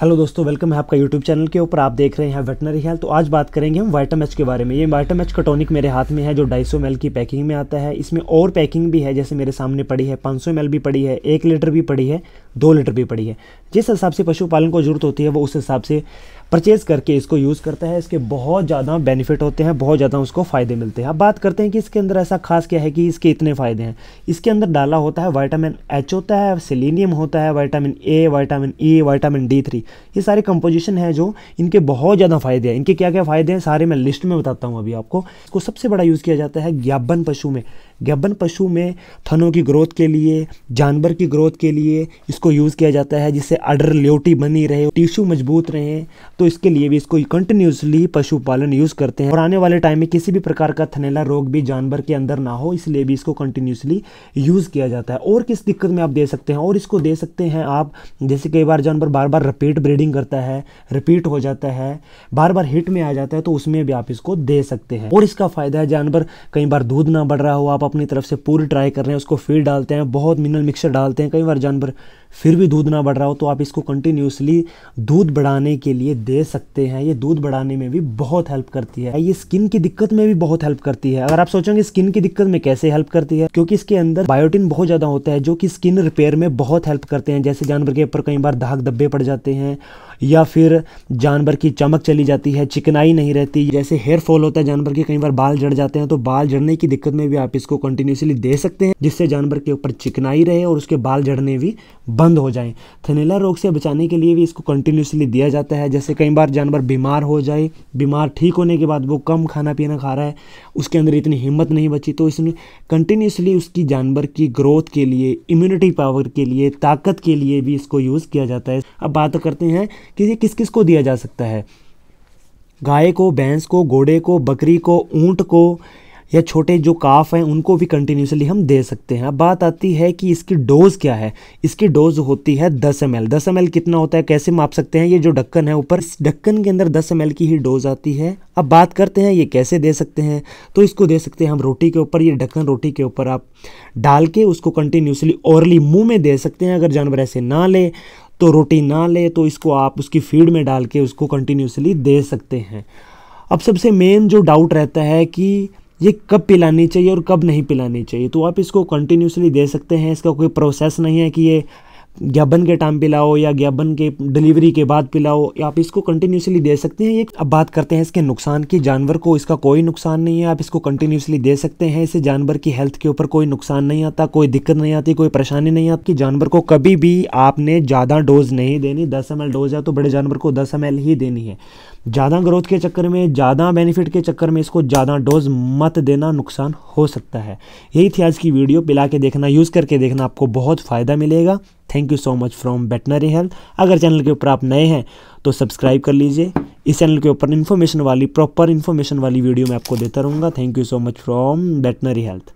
hello दोस्तों welcome है आपका यूट्यूब चैनल के ऊपर आप देख रहे हैं वेटनरी हेल्थ तो आज बात करेंगे हम वाइटम एच के बारे में ये वाइटम एच कटोनिक मेरे हाथ में है जो ढाई सौ की पैकिंग में आता है इसमें और पैकिंग भी है जैसे मेरे सामने पड़ी है पाँच सौ भी पड़ी है एक लीटर भी पड़ी है दो लीटर भी पड़ी है जिस हिसाब से पशुपालन को जरूरत होती है वो उस हिसाब से परचेज करके इसको यूज़ करता है इसके बहुत ज़्यादा बेनिफिट होते हैं बहुत ज़्यादा उसको फ़ायदे मिलते हैं अब बात करते हैं कि इसके अंदर ऐसा खास क्या है कि इसके इतने फ़ायदे हैं इसके अंदर डाला होता है वाइटामिन एच होता है सेलिनियम होता है vitamin A vitamin E vitamin D three ये सारे कंपोजिशन है जो इनके बहुत ज़्यादा फ़ायदे हैं इनके क्या क्या फ़ायदे हैं सारे मैं लिस्ट में बताता हूँ अभी आपको इसको सबसे बड़ा यूज़ किया जाता है ज्ञापन पशु में गब्बन पशु में थनों की ग्रोथ के लिए जानवर की ग्रोथ के लिए इसको यूज़ किया जाता है जिससे अडर ल्योटी बनी रहे टिश्यू मजबूत रहे तो तो इसके लिए भी इसको कंटिन्यूसली पशुपालन यूज करते हैं और आने वाले टाइम में किसी भी प्रकार का थनेला रोग भी जानवर के अंदर ना हो इसलिए भी इसको कंटिन्यूसली यूज किया जाता है और किस दिक्कत में आप दे सकते हैं और इसको दे सकते हैं आप जैसे कई बार जानवर बार बार रिपीट ब्रीडिंग करता है रिपीट हो जाता है बार बार हिट में आ जाता है तो उसमें भी आप इसको दे सकते हैं और इसका फायदा है जानवर कई बार दूध ना बढ़ रहा हो आप अपनी तरफ से पूरी ट्राई कर रहे हैं उसको फीड डालते हैं बहुत मिनरल मिक्सर डालते हैं कई बार जानवर फिर भी दूध ना बढ़ रहा हो तो आप इसको कंटिन्यूसली दूध बढ़ाने के लिए दे सकते हैं ये दूध बढ़ाने में भी बहुत हेल्प करती है ये स्किन की दिक्कत में भी बहुत हेल्प करती है अगर आप सोचेंगे स्किन की दिक्कत में कैसे हेल्प करती है क्योंकि इसके अंदर बायोटिन बहुत ज़्यादा होता है जो कि स्किन रिपेयर में बहुत हेल्प करते हैं जैसे जानवर के ऊपर कई बार दाग धब्बे पड़ जाते हैं या फिर जानवर की चमक चली जाती है चिकनाई नहीं रहती जैसे हेयर फॉल होता है जानवर के कई बार बाल जड़ जाते हैं तो बाल जड़ने की दिक्कत में भी आप इसको कंटिन्यूसली दे सकते हैं जिससे जानवर के ऊपर चिकनाई रहे और उसके बाल जड़ने भी बंद हो जाएं थनेला रोग से बचाने के लिए भी इसको कंटिन्यूसली दिया जाता है जैसे कई बार जानवर बीमार हो जाए बीमार ठीक होने के बाद वो कम खाना पीना खा रहा है उसके अंदर इतनी हिम्मत नहीं बची तो इसमें कंटिन्यूसली उसकी जानवर की ग्रोथ के लिए इम्यूनिटी पावर के लिए ताकत के लिए भी इसको यूज़ किया जाता है अब बात करते हैं कि ये किस किस को दिया जा सकता है गाय को भैंस को घोड़े को बकरी को ऊँट को या छोटे जो काफ हैं उनको भी कंटिन्यूसली हम दे सकते हैं अब बात आती है कि इसकी डोज़ क्या है इसकी डोज़ होती है 10 एम एल दस एम कितना होता है कैसे माप सकते हैं ये जो ढक्कन है ऊपर ढक्कन के अंदर 10 एम की ही डोज़ आती है अब बात करते हैं ये कैसे दे सकते हैं तो इसको दे सकते हैं हम रोटी के ऊपर ये ढक्कन रोटी के ऊपर आप डाल के उसको कंटिन्यूसली औरली मुँह में दे सकते हैं अगर जानवर ऐसे ना ले तो रोटी ना ले तो इसको आप उसकी फीड में डाल के उसको कंटिन्यूसली दे सकते हैं अब सबसे मेन जो डाउट रहता है कि ये कब पिलानी चाहिए और कब नहीं पिलानी चाहिए तो आप इसको कंटिन्यूसली दे सकते हैं इसका कोई प्रोसेस नहीं है कि ये ज्ञापन के टाइम पिलाओ या ज्ञापन के डिलीवरी के बाद पिलाओ आप इसको कंटिन्यूसली दे सकते हैं अब बात करते हैं इसके नुकसान की जानवर को इसका कोई नुकसान नहीं है आप इसको कंटिन्यूसली दे सकते हैं इसे जानवर की हेल्थ के ऊपर कोई नुकसान नहीं आता कोई दिक्कत नहीं आती कोई परेशानी नहीं आती जानवर को कभी भी आपने ज़्यादा डोज नहीं देनी दस एम डोज है तो बड़े जानवर को दस एम ही देनी है ज़्यादा ग्रोथ के चक्कर में ज़्यादा बेनिफिट के चक्कर में इसको ज़्यादा डोज मत देना नुकसान हो सकता है यही थी आज की वीडियो पिला के देखना यूज़ करके देखना आपको बहुत फ़ायदा मिलेगा thank you so much from veterinary health अगर चैनल के ऊपर आप नए हैं तो सब्सक्राइब कर लीजिए इस चैनल के ऊपर इन्फॉर्मेशन वाली प्रॉपर इन्फॉर्मेशन वाली वीडियो मैं आपको देता रहूँगा thank you so much from veterinary health